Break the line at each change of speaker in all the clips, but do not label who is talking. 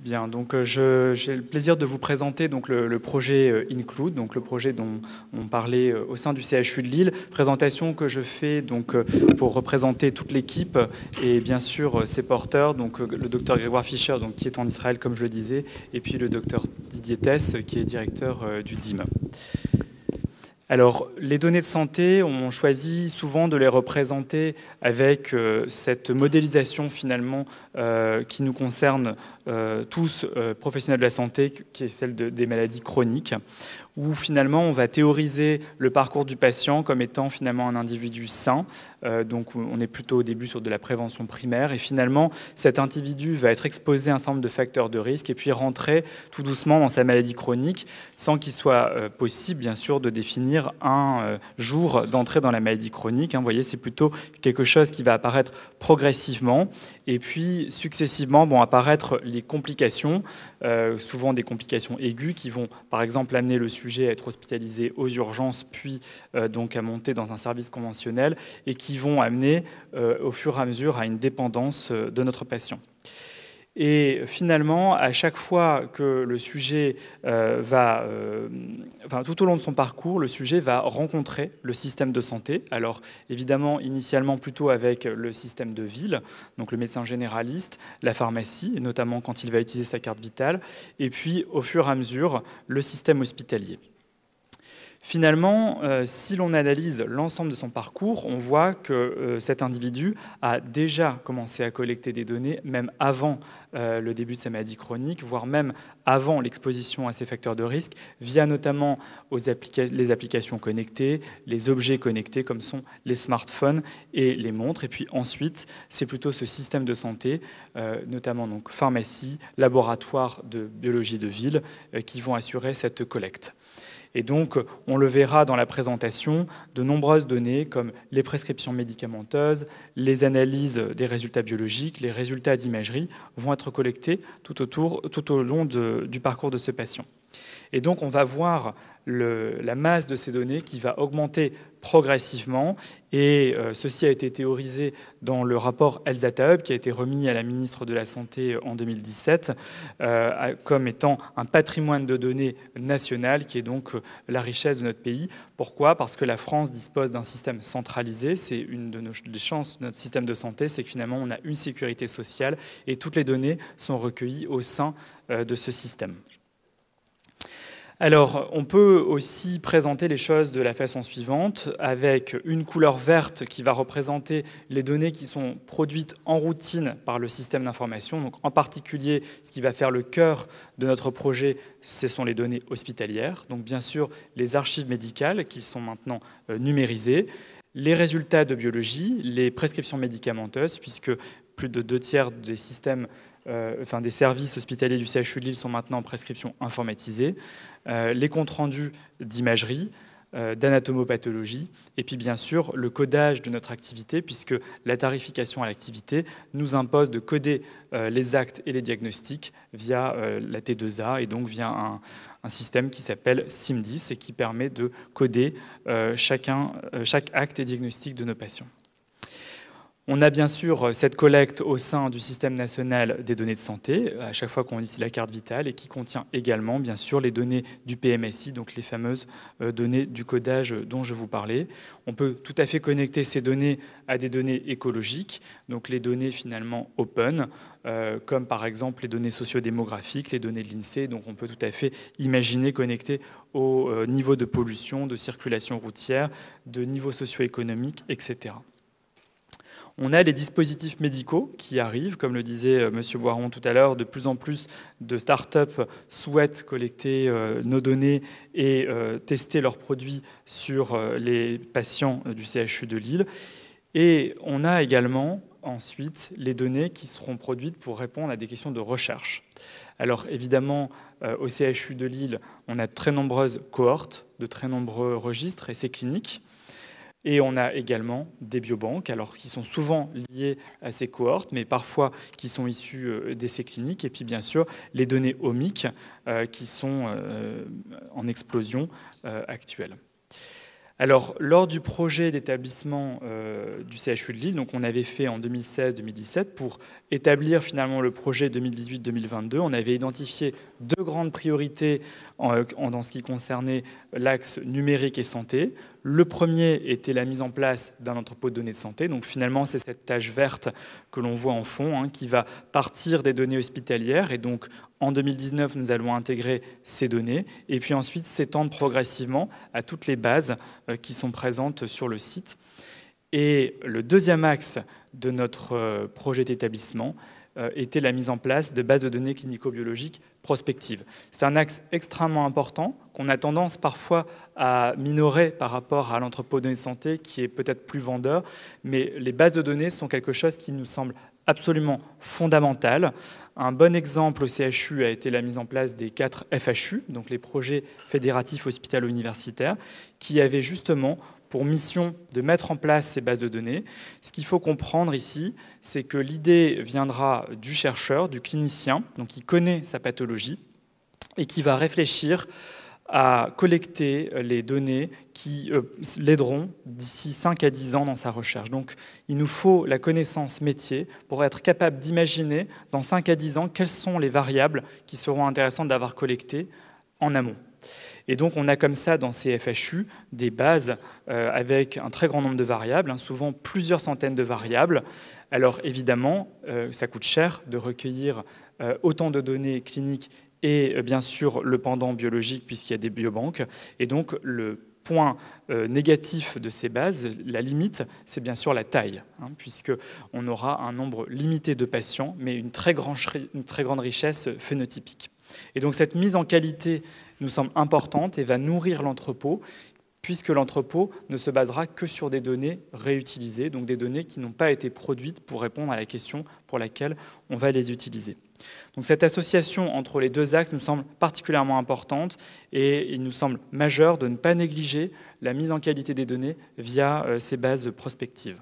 Bien, donc euh, j'ai le plaisir de vous présenter donc, le, projet euh, Include, donc le projet dont on parlait euh, au sein du CHU de Lille. Présentation que je fais donc pour représenter toute l'équipe et bien sûr ses porteurs, donc le docteur Grégoire Fischer, donc qui est en Israël comme je le disais, et puis le docteur Didier Tess, qui est directeur du DIM. E. Alors, les données de santé, on choisit souvent de les représenter avec euh, cette modélisation finalement euh, qui nous concerne euh, tous, professionnels de la santé, qui est celle des maladies chroniques où finalement on va théoriser le parcours du patient comme étant finalement un individu sain. Euh, donc on est plutôt au début sur de la prévention primaire et finalement cet individu va être exposé à un certain nombre de facteurs de risque et puis rentrer tout doucement dans sa maladie chronique sans qu'il soit euh, possible bien sûr de définir un euh, jour d'entrée dans la maladie chronique. Hein, vous voyez c'est plutôt quelque chose qui va apparaître progressivement et puis successivement vont apparaître les complications euh, souvent des complications aiguës qui vont par exemple amener le sujet à être hospitalisé aux urgences, puis euh, donc à monter dans un service conventionnel, et qui vont amener euh, au fur et à mesure à une dépendance de notre patient. Et finalement, à chaque fois que le sujet euh, va, euh, tout au long de son parcours, le sujet va rencontrer le système de santé. Alors évidemment, initialement plutôt avec le système de ville, donc le médecin généraliste, la pharmacie, notamment quand il va utiliser sa carte vitale, et puis au fur et à mesure, le système hospitalier. Finalement, euh, si l'on analyse l'ensemble de son parcours, on voit que euh, cet individu a déjà commencé à collecter des données, même avant euh, le début de sa maladie chronique, voire même avant l'exposition à ces facteurs de risque, via notamment les applications connectées, les objets connectés comme sont les smartphones et les montres. Et puis ensuite, c'est plutôt ce système de santé, notamment donc pharmacie, laboratoire de biologie de ville, qui vont assurer cette collecte. Et donc, on le verra dans la présentation, de nombreuses données comme les prescriptions médicamenteuses, les analyses des résultats biologiques, les résultats d'imagerie vont être collectés tout, au long du parcours de ce patient. Et donc on va voir la masse de ces données qui va augmenter progressivement. Et euh, ceci a été théorisé dans le rapport Data Hub qui a été remis à la ministre de la Santé en 2017 euh, comme étant un patrimoine de données national qui est donc euh, la richesse de notre pays. Pourquoi Parce que la France dispose d'un système centralisé. C'est une de des chances de notre système de santé, c'est que finalement on a une sécurité sociale et toutes les données sont recueillies au sein de ce système. Alors, on peut aussi présenter les choses de la façon suivante, avec une couleur verte qui va représenter les données qui sont produites en routine par le système d'information. Donc, en particulier, ce qui va faire le cœur de notre projet, ce sont les données hospitalières. Donc, bien sûr, les archives médicales qui sont maintenant euh, numérisées, les résultats de biologie, les prescriptions médicamenteuses, puisque plus de deux tiers des systèmes euh, des services hospitaliers du CHU de Lille sont maintenant en prescription informatisée, euh, les comptes rendus d'imagerie, euh, d'anatomopathologie, et puis bien sûr le codage de notre activité, puisque la tarification à l'activité nous impose de coder les actes et les diagnostics via la T2A et donc via un, système qui s'appelle SIMDIS et qui permet de coder chacun, chaque acte et diagnostic de nos patients. On a bien sûr euh, cette collecte au sein du système national des données de santé, euh, à chaque fois qu'on utilise la carte vitale, et qui contient également, bien sûr, les données du PMSI, donc les fameuses euh, données du codage dont je vous parlais. On peut tout à fait connecter ces données à des données écologiques, donc les données finalement open, comme par exemple les données sociodémographiques, les données de l'INSEE. E. Donc on peut tout à fait imaginer connecter au niveau de pollution, de circulation routière, de niveau socio-économique, etc. On a les dispositifs médicaux qui arrivent, comme le disait euh, M. Boiron tout à l'heure, de plus en plus de start-up souhaitent collecter euh, nos données et euh, tester leurs produits sur les patients du CHU de Lille. Et on a également ensuite les données qui seront produites pour répondre à des questions de recherche. Alors évidemment, au CHU de Lille, on a de très nombreuses cohortes, de très nombreux registres, et ces cliniques. Et on a également des biobanques, alors qui sont souvent liées à ces cohortes, mais parfois qui sont issues euh, d'essais cliniques. Et puis bien sûr, les données omiques euh, qui sont euh, en explosion actuelle. Alors, lors du projet d'établissement du CHU de Lille, donc on avait fait en 2016-2017, pour établir finalement le projet 2018-2022, on avait identifié deux grandes priorités en, dans ce qui concernait l'axe numérique et santé. Le premier était la mise en place d'un entrepôt de données de santé. Donc finalement, c'est cette tâche verte que l'on voit en fond hein, qui va partir des données hospitalières. Et donc en 2019, nous allons intégrer ces données et puis ensuite s'étendre progressivement à toutes les bases euh, qui sont présentes sur le site. Et le deuxième axe de notre euh, projet d'établissement, euh, était la mise en place de bases de données clinico-biologiques prospectives. C'est un axe extrêmement important qu'on a tendance parfois à minorer par rapport à l'entrepôt de santé qui est peut-être plus vendeur, mais les bases de données sont quelque chose qui nous semble absolument fondamental. Un bon exemple au CHU a été la mise en place des quatre FHU, donc les projets fédératifs hospitalo-universitaires, qui avaient justement pour mission de mettre en place ces bases de données. Ce qu'il faut comprendre ici, c'est que l'idée viendra du chercheur, du clinicien, donc qui connaît sa pathologie et qui va réfléchir à collecter euh, les données qui euh, l'aideront d'ici 5 à 10 ans dans sa recherche. Donc il nous faut la connaissance métier pour être capable d'imaginer dans 5 à 10 ans quelles sont les variables qui seront intéressantes d'avoir collectées en amont. Et donc on a comme ça dans ces FHU des bases euh, avec un très grand nombre de variables, hein, souvent plusieurs centaines de variables. Alors évidemment, euh, ça coûte cher de recueillir euh, autant de données cliniques et bien sûr le pendant biologique puisqu'il y a des biobanques. Et donc le point négatif de ces bases, la limite, c'est bien sûr la taille, hein, puisque puisqu'on aura un nombre limité de patients, mais une très, une très grande richesse phénotypique. Et donc cette mise en qualité nous semble importante et va nourrir l'entrepôt, puisque l'entrepôt ne se basera que sur des données réutilisées, donc des données qui n'ont pas été produites pour répondre à la question pour laquelle on va les utiliser. Donc cette association entre les deux axes nous semble particulièrement importante et il nous semble majeur de ne pas négliger la mise en qualité des données via euh, ces bases prospectives.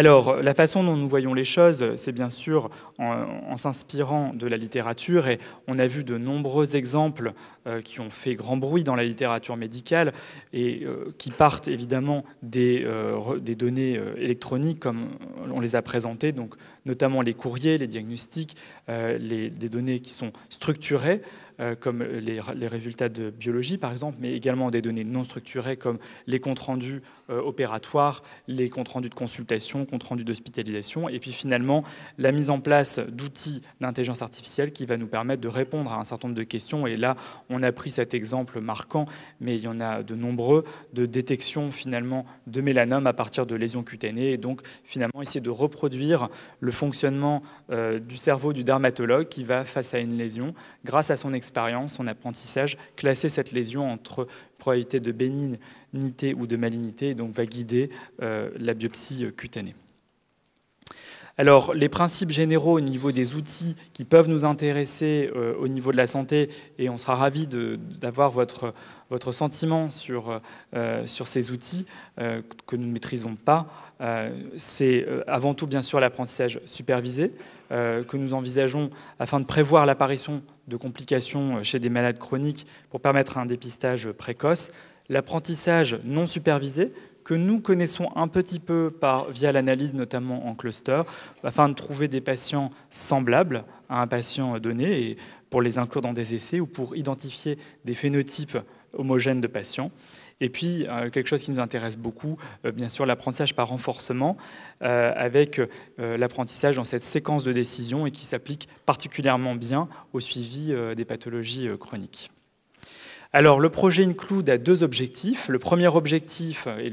Alors, la façon dont nous voyons les choses, c'est bien sûr en, s'inspirant de la littérature, et on a vu de nombreux exemples euh, qui ont fait grand bruit dans la littérature médicale, et euh, qui partent évidemment des, euh, données électroniques comme on les a présentées, donc notamment les courriers, les diagnostics, les, des données qui sont structurées. Euh, comme les, résultats de biologie, par exemple, mais également des données non structurées comme les comptes rendus euh, opératoires, les comptes rendus de consultation, comptes rendus d'hospitalisation, et puis finalement la mise en place d'outils d'intelligence artificielle qui va nous permettre de répondre à un certain nombre de questions. Et là, on a pris cet exemple marquant, mais il y en a de nombreux, de détection finalement de mélanome à partir de lésions cutanées, et donc finalement essayer de reproduire le fonctionnement euh, du cerveau du dermatologue qui va face à une lésion grâce à son expérience son apprentissage, classer cette lésion entre probabilité de bénignité ou de malignité, et donc va guider euh, la biopsie euh, cutanée. Alors, les principes généraux au niveau des outils qui peuvent nous intéresser euh, au niveau de la santé, et on sera ravi d'avoir votre, sentiment sur, euh, sur ces outils euh, que nous ne maîtrisons pas, c'est avant tout bien sûr l'apprentissage supervisé que nous envisageons afin de prévoir l'apparition de complications chez des malades chroniques pour permettre un dépistage précoce l'apprentissage non supervisé, que nous connaissons un petit peu via l'analyse, notamment en cluster, afin de trouver des patients semblables à un patient donné, et pour les inclure dans des essais ou pour identifier des phénotypes homogènes de patients. Et puis, euh, quelque chose qui nous intéresse beaucoup, euh, bien sûr, l'apprentissage par renforcement, euh, avec l'apprentissage dans cette séquence de décision et qui s'applique particulièrement bien au suivi des pathologies chroniques. Alors, le projet Include a deux objectifs. Le premier objectif et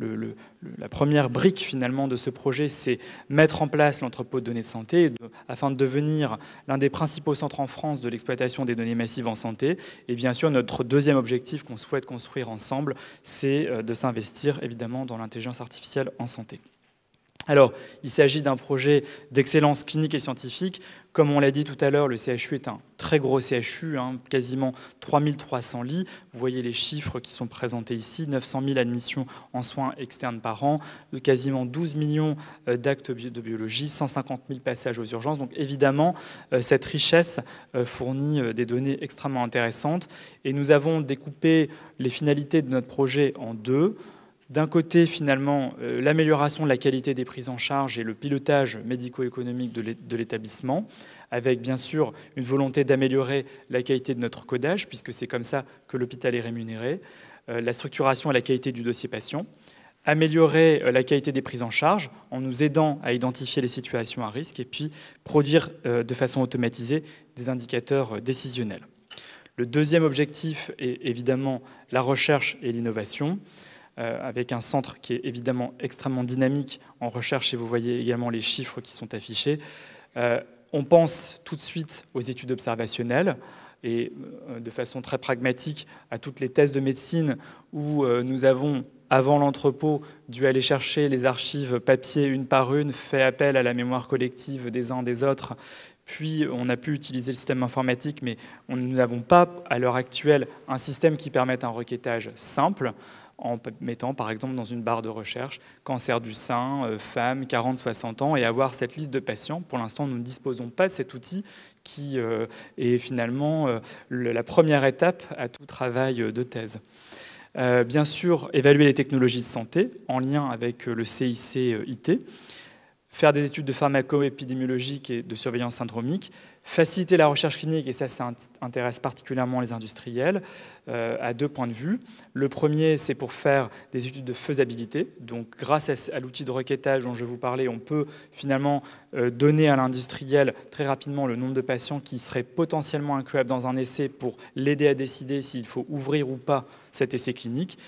la première brique finalement de ce projet, c'est mettre en place l'entrepôt de données de santé afin de devenir l'un des principaux centres en France de l'exploitation des données massives en santé. Et bien sûr, notre deuxième objectif qu'on souhaite construire ensemble, c'est euh, de s'investir évidemment dans l'intelligence artificielle en santé. Alors, il s'agit d'un projet d'excellence clinique et scientifique. Comme on l'a dit tout à l'heure, le CHU est un très gros CHU, hein, quasiment quasiment 3300 lits. Vous voyez les chiffres qui sont présentés ici, 900 000 admissions en soins externes par an, euh, quasiment 12 millions euh, d'actes de biologie, 150 000 passages aux urgences. Donc évidemment, euh, cette richesse fournit des données extrêmement intéressantes. Et nous avons découpé les finalités de notre projet en deux d'un côté, finalement, euh, l'amélioration de la qualité des prises en charge et le pilotage médico-économique de l'établissement, avec bien sûr une volonté d'améliorer la qualité de notre codage, puisque c'est comme ça que l'hôpital est rémunéré, euh, la structuration et la qualité du dossier patient, améliorer euh, la qualité des prises en charge en nous aidant à identifier les situations à risque et puis produire de façon automatisée des indicateurs décisionnels. Le deuxième objectif est évidemment la recherche et l'innovation. Euh, avec un centre qui est évidemment extrêmement dynamique en recherche, et vous voyez également les chiffres qui sont affichés. Euh, on pense tout de suite aux études observationnelles et euh, de façon très pragmatique à toutes les thèses de médecine où nous avons, avant l'entrepôt, dû aller chercher les archives papier une par une, fait appel à la mémoire collective des uns des autres. Puis on a pu utiliser le système informatique, mais nous n'avons pas à l'heure actuelle un système qui permette un requêtage simple en mettant par exemple dans une barre de recherche cancer du sein, euh, femme, 40-60 ans, et avoir cette liste de patients. Pour l'instant, nous ne disposons pas de cet outil qui euh, est finalement euh, la première étape à tout travail de thèse. bien sûr, évaluer les technologies de santé en lien avec le CICIT, it faire des études de pharmaco pharmaco-épidémiologique et de surveillance syndromique, Faciliter la recherche clinique, et ça, ça intéresse particulièrement les industriels, euh, à deux points de vue. Le premier, c'est pour faire des études de faisabilité. Donc, grâce à, l'outil de requêtage dont je vous parlais, on peut finalement euh, donner à l'industriel très rapidement le nombre de patients qui seraient potentiellement incluables dans un essai pour l'aider à décider s'il faut ouvrir ou pas cet essai clinique.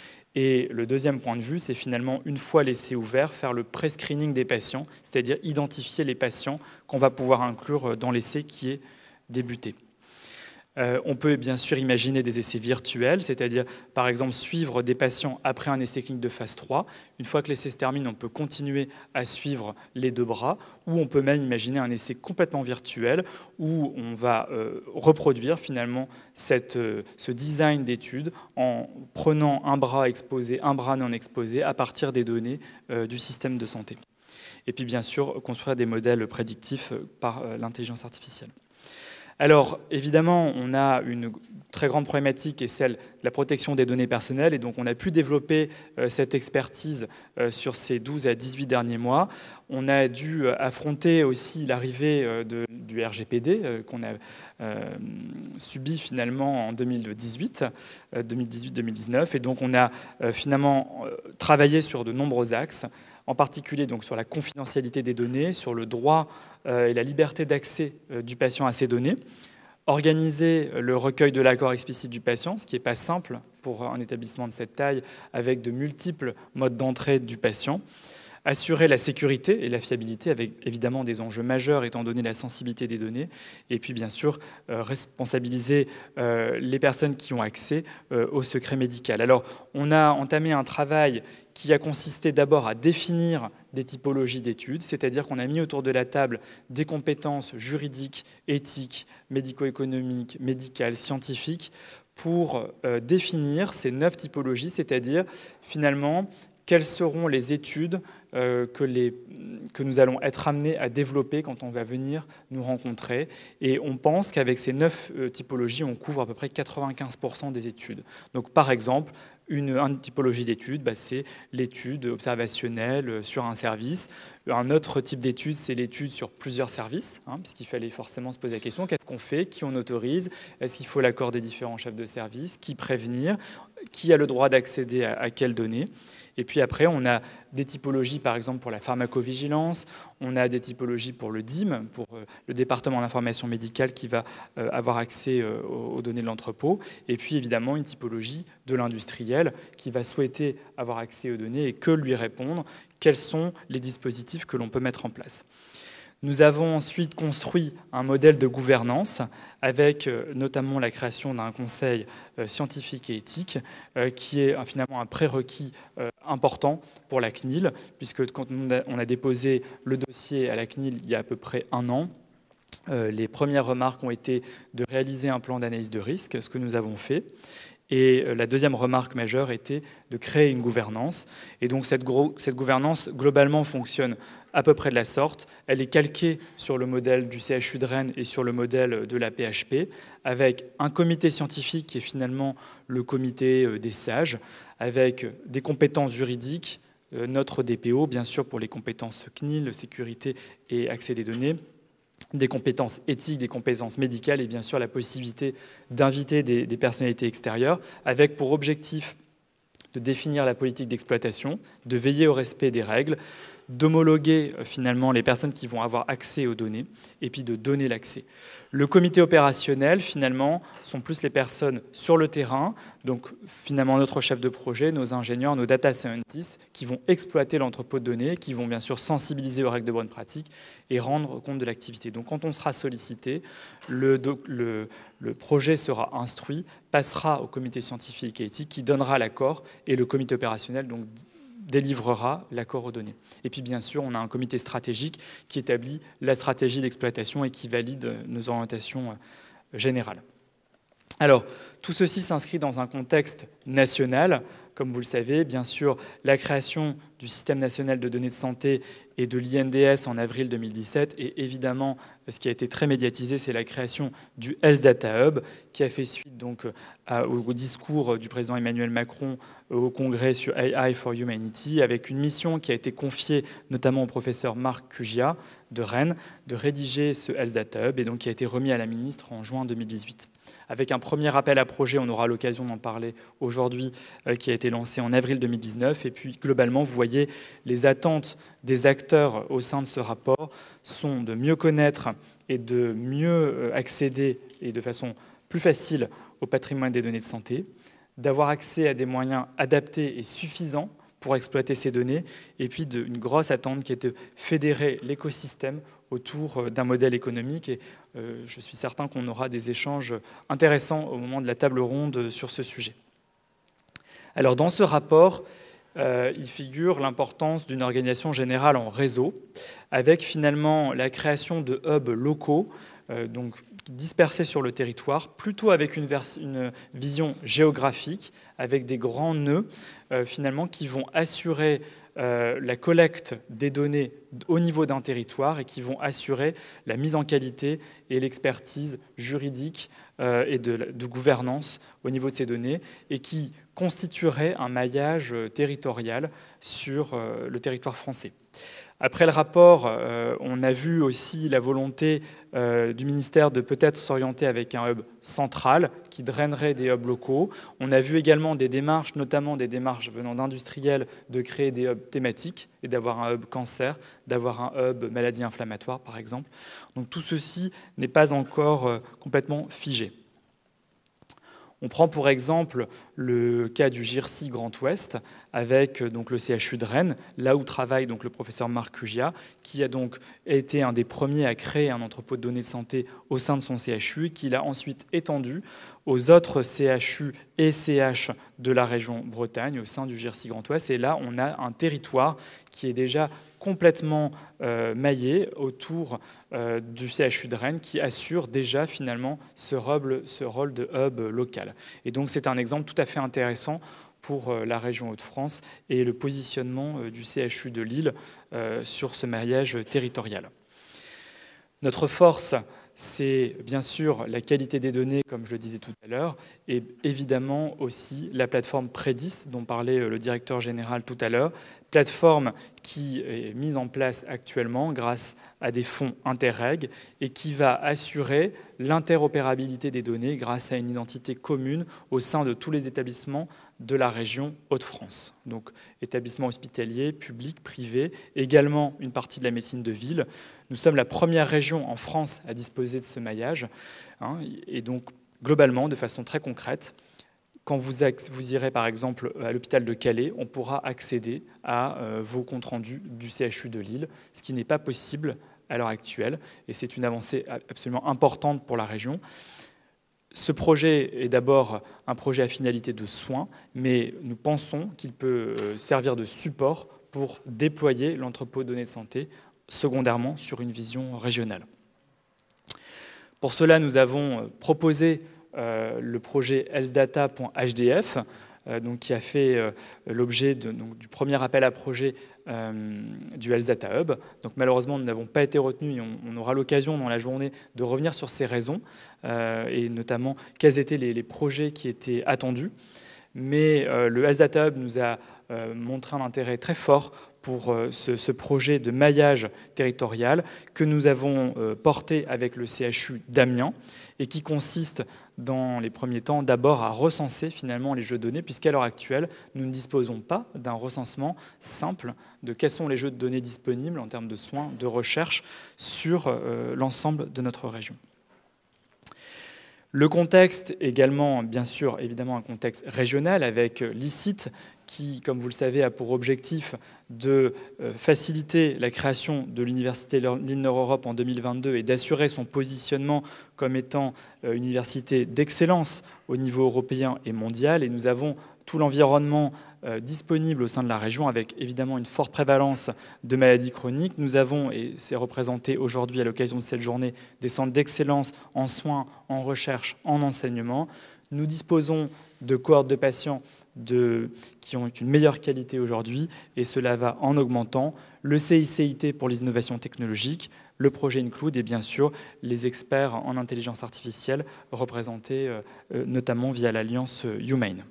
Et le deuxième point de vue, c'est finalement, une fois l'essai ouvert, faire le pré-screening des patients, c'est-à-dire identifier les patients qu'on va pouvoir inclure euh, dans l'essai qui est débuté. Euh, on peut bien sûr imaginer des essais virtuels, c'est-à-dire par exemple suivre des patients après un essai clinique de phase 3. Une fois que l'essai se termine, on peut continuer à suivre les deux bras, ou on peut même imaginer un essai complètement virtuel où on va euh, reproduire finalement euh, ce design d'étude en prenant un bras exposé, un bras non exposé à partir des données du système de santé. Et puis bien sûr, construire des modèles prédictifs par l'intelligence artificielle. Alors, évidemment, on a une très grande problématique et celle de la protection des données personnelles. Et donc, on a pu développer euh, cette expertise euh, sur ces 12 à 18 derniers mois. On a dû euh, affronter aussi l'arrivée du RGPD qu'on a subi finalement en 2018, 2018-2019. Et donc, on a finalement travaillé sur de nombreux axes en particulier donc, sur la confidentialité des données, sur le droit euh, et la liberté d'accès euh, du patient à ces données, organiser le recueil de l'accord explicite du patient, ce qui n'est pas simple pour un établissement de cette taille, avec de multiples modes d'entrée du patient, assurer la sécurité et la fiabilité avec évidemment des enjeux majeurs étant donné la sensibilité des données, et puis bien sûr euh, responsabiliser euh, les personnes qui ont accès euh, au secret médical. Alors on a entamé un travail qui a consisté d'abord à définir des typologies d'études, c'est-à-dire qu'on a mis autour de la table des compétences juridiques, éthiques, médico-économiques, médicales, scientifiques, pour définir ces neuf typologies, c'est-à-dire finalement quelles seront les études euh, que, nous allons être amenés à développer quand on va venir nous rencontrer. Et on pense qu'avec ces neuf euh, typologies, on couvre à peu près 95% des études. Donc par exemple, une, typologie d'études, bah, c'est l'étude observationnelle euh, sur un service. Un autre type d'étude, c'est l'étude sur plusieurs services, hein, puisqu'il fallait forcément se poser la question, qu'est-ce qu'on fait, qui on autorise, est-ce qu'il faut l'accord des différents chefs de service, qui prévenir qui a le droit d'accéder à, quelles données. Et puis après, on a des typologies, par exemple, pour la pharmacovigilance, on a des typologies pour le DIM, pour euh, le département d'information médicale qui va euh, avoir accès euh, aux données de l'entrepôt, et puis évidemment une typologie de l'industriel qui va souhaiter avoir accès aux données et que lui répondre, quels sont les dispositifs que l'on peut mettre en place. Nous avons ensuite construit un modèle de gouvernance avec euh, notamment la création d'un conseil euh, scientifique et éthique euh, qui est finalement un prérequis important pour la CNIL puisque quand on a déposé le dossier à la CNIL il y a à peu près un an, les premières remarques ont été de réaliser un plan d'analyse de risque, ce que nous avons fait. Et la deuxième remarque majeure était de créer une gouvernance. Et donc cette, cette gouvernance globalement fonctionne à peu près de la sorte. Elle est calquée sur le modèle du CHU de Rennes et sur le modèle de la PHP, avec un comité scientifique qui est finalement le comité euh, des sages, avec des compétences juridiques, euh, notre DPO, bien sûr, pour les compétences CNIL, sécurité et accès des données, des compétences éthiques, des compétences médicales et bien sûr la possibilité d'inviter des, des, personnalités extérieures avec pour objectif de définir la politique d'exploitation, de veiller au respect des règles, d'homologuer euh, finalement les personnes qui vont avoir accès aux données et puis de donner l'accès. Le comité opérationnel, finalement, sont plus les personnes sur le terrain, donc finalement notre chef de projet, nos ingénieurs, nos data scientists, qui vont exploiter l'entrepôt de données, qui vont bien sûr sensibiliser aux règles de bonne pratique et rendre compte de l'activité. Donc quand on sera sollicité, le, le, le projet sera instruit, passera au comité scientifique et éthique qui donnera l'accord et le comité opérationnel donc délivrera l'accord aux données. Et puis bien sûr, on a un comité stratégique qui établit la stratégie d'exploitation et qui valide nos orientations euh, générales. Alors, tout ceci s'inscrit dans un contexte national comme vous le savez, bien sûr, la création du système national de données de santé et de l'INDS en avril 2017. Et évidemment, ce qui a été très médiatisé, c'est la création du Health Data Hub, qui a fait suite donc au discours du président Emmanuel Macron au Congrès sur AI for Humanity, avec une mission qui a été confiée notamment au professeur Marc Cugia de Rennes, de rédiger ce Health Data Hub, et donc qui a été remis à la ministre en juin 2018. Avec un premier appel à projet, on aura l'occasion d'en parler aujourd'hui, euh, qui a été lancé en avril 2019. Et puis, globalement, vous voyez, les attentes des acteurs au sein de ce rapport sont de mieux connaître et de mieux euh, accéder et de façon plus facile au patrimoine des données de santé, d'avoir accès à des moyens adaptés et suffisants pour exploiter ces données, et puis d'une grosse attente qui est de fédérer l'écosystème autour euh, d'un modèle économique. Et euh, je suis certain qu'on aura des échanges intéressants au moment de la table ronde sur ce sujet. Alors dans ce rapport, euh, il figure l'importance d'une organisation générale en réseau, avec finalement la création de hubs locaux, euh, donc dispersés sur le territoire, plutôt avec une, vision géographique, avec des grands nœuds euh, finalement qui vont assurer la collecte des données au niveau d'un territoire et qui vont assurer la mise en qualité et l'expertise juridique et de, de gouvernance au niveau de ces données et qui constituerait un maillage euh, territorial sur euh, le territoire français. Après le rapport, euh, on a vu aussi la volonté du ministère de peut-être s'orienter avec un hub central qui drainerait des hubs locaux. On a vu également des démarches, notamment des démarches venant d'industriels, de créer des hubs thématiques et d'avoir un hub cancer, d'avoir un hub maladie inflammatoire par exemple. Donc tout ceci n'est pas encore complètement figé. On prend pour exemple le cas du GIRSI Grand Ouest avec euh, donc le CHU de Rennes, là où travaille donc le professeur Marc Cugia, qui a donc été un des premiers à créer un entrepôt de données de santé au sein de son CHU, qu'il a ensuite étendu aux autres CHU et CH de la région Bretagne au sein du GIRSI Grand Ouest. Et là, on a un territoire qui est déjà complètement euh, maillé autour euh, du CHU de Rennes qui assure déjà finalement ce rôle, ce rôle de hub local. Et donc c'est un exemple tout à fait intéressant pour euh, la région Hauts-de-France et le positionnement du CHU de Lille sur ce mariage territorial. Notre force, c'est bien sûr la qualité des données, comme je le disais tout à l'heure, et évidemment aussi la plateforme Predis, dont parlait euh, le directeur général tout à l'heure, plateforme qui est mise en place actuellement grâce à des fonds Interreg et qui va assurer l'interopérabilité des données grâce à une identité commune au sein de tous les établissements de la région Hauts-de-France. Donc établissements hospitaliers, publics, privés, également une partie de la médecine de ville. Nous sommes la première région en France à disposer de ce maillage. Hein, et donc globalement, de façon très concrète, quand vous, vous irez par exemple à l'hôpital de Calais, on pourra accéder à euh, vos comptes rendus du CHU de Lille, ce qui n'est pas possible à l'heure actuelle. Et c'est une avancée absolument importante pour la région. Ce projet est d'abord un projet à finalité de soins, mais nous pensons qu'il peut euh, servir de support pour déployer l'entrepôt de données de santé secondairement sur une vision régionale. Pour cela, nous avons euh, proposé euh, le projet healthdata.hdf euh, qui a fait euh, l'objet du premier appel à projet euh, du Health Data Hub. Donc, malheureusement, nous n'avons pas été retenus et on, aura l'occasion dans la journée de revenir sur ces raisons et notamment quels étaient les projets qui étaient attendus mais euh, le Health Hub nous a euh, montré un intérêt très fort pour euh, ce, projet de maillage territorial que nous avons porté avec le CHU d'Amiens et qui consiste dans les premiers temps d'abord à recenser finalement les jeux de données puisqu'à l'heure actuelle nous ne disposons pas d'un recensement simple de quels sont les jeux de données disponibles en termes de soins, de recherche sur l'ensemble de notre région. Le contexte également, bien sûr, évidemment un contexte régional avec euh, l'ICIT qui, comme vous le savez, a pour objectif de euh, faciliter la création de l'université Lille Nord-Europe en 2022 et d'assurer son positionnement comme étant euh, une université d'excellence au niveau européen et mondial. Et nous avons tout l'environnement euh, disponible au sein de la région, avec évidemment une forte prévalence de maladies chroniques. Nous avons, et c'est représenté aujourd'hui à l'occasion de cette journée, des centres d'excellence en soins, en recherche, en enseignement. Nous disposons de cohortes de patients qui ont une meilleure qualité aujourd'hui, et cela va en augmentant. Le CICIT pour les innovations technologiques, le projet Include et bien sûr les experts en intelligence artificielle représentés euh, euh, notamment via l'alliance Humane.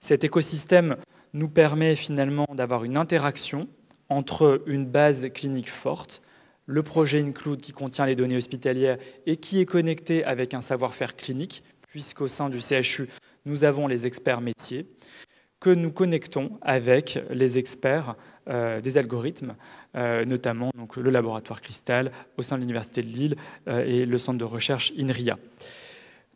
Cet écosystème nous permet finalement d'avoir une interaction entre une base clinique forte, le projet Include qui contient les données hospitalières et qui est connecté avec un savoir-faire clinique, puisqu'au sein du CHU, nous avons les experts métiers que nous connectons avec les experts euh, des algorithmes, euh, notamment donc, le laboratoire Cristal au sein de l'Université de Lille euh, et le centre de recherche INRIA.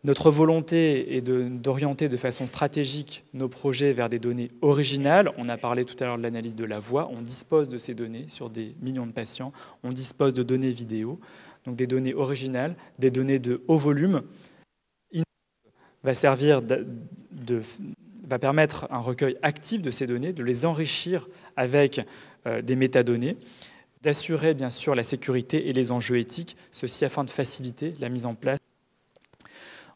Notre volonté est d'orienter de, de, façon stratégique nos projets vers des données originales. On a parlé tout à l'heure de l'analyse de la voix. On dispose de ces données sur des millions de patients. On dispose de données vidéo, donc des données originales, des données de haut volume va servir de, va permettre un recueil actif de ces données, de les enrichir avec euh, des métadonnées, d'assurer bien sûr la sécurité et les enjeux éthiques, ceci afin de faciliter la mise en place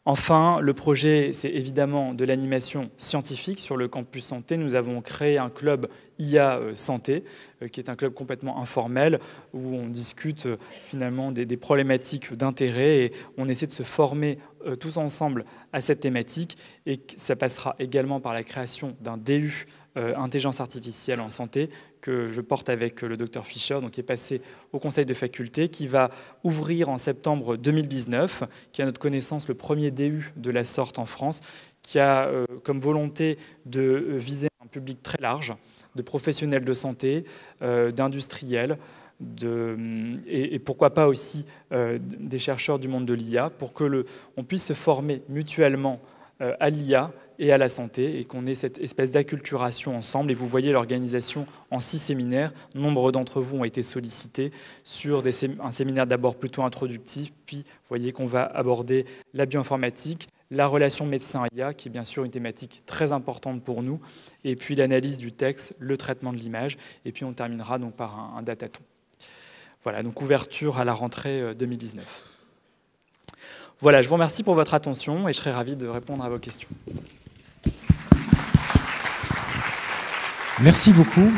Enfin, le projet, c'est évidemment de l'animation scientifique. Sur le campus santé, nous avons créé un club IA euh, Santé, euh, qui est un club complètement informel, où on discute euh, finalement des, problématiques d'intérêt et on essaie de se former tous ensemble à cette thématique. Et ça passera également par la création d'un DU intelligence artificielle en santé, que je porte avec le docteur Fischer, donc qui est passé au conseil de faculté, qui va ouvrir en septembre 2019, qui est à notre connaissance le premier DU de la sorte en France, qui a euh, comme volonté de euh, viser un public très large, de professionnels de santé, euh, d'industriels, de, mm, et, pourquoi pas aussi des chercheurs du monde de l'IA, pour que le, on puisse se former mutuellement à l'IA et à la santé, et qu'on ait cette espèce d'acculturation ensemble. Et vous voyez l'organisation en six séminaires. Nombre d'entre vous ont été sollicités sur un séminaire d'abord plutôt introductif, puis vous voyez qu'on va aborder la bioinformatique, la relation médecin-IA, qui est bien sûr une thématique très importante pour nous, et puis l'analyse du texte, le traitement de l'image, et puis on terminera donc par un, un dataton. Voilà, donc ouverture à la rentrée 2019. Euh, voilà, je vous remercie pour votre attention et je serai ravi de répondre à vos questions. Merci beaucoup.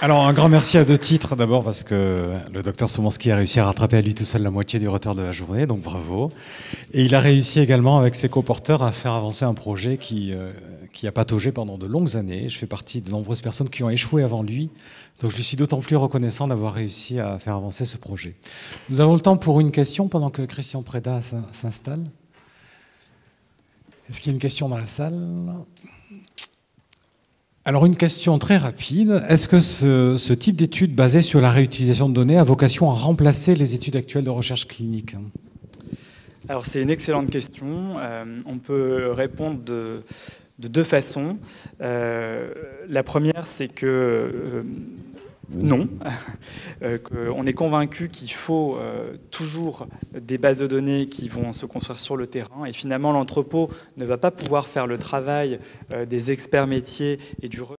Alors un grand merci à deux titres d'abord parce que le docteur Soumanski a réussi à rattraper à lui tout seul la moitié du retard de la journée, donc bravo. Et il a réussi également avec ses coporteurs à faire avancer un projet qui, euh, qui a pataugé pendant de longues années. Je fais partie de nombreuses personnes qui ont échoué avant lui, donc je suis d'autant plus reconnaissant d'avoir réussi à faire avancer ce projet. Nous avons le temps pour une question pendant que Christian Preda s'installe. Est-ce qu'il y a une question dans la salle alors une question très rapide. Est-ce que ce, type d'études basées sur la réutilisation de données a vocation à remplacer les études actuelles de recherche clinique Alors c'est une excellente question. Euh, on peut répondre de, deux façons. Euh, la première, c'est que euh, non. Euh, on est convaincu qu'il faut euh, toujours des bases de données qui vont se construire sur le terrain. Et finalement, l'entrepôt ne va pas pouvoir faire le travail euh, des experts métiers et du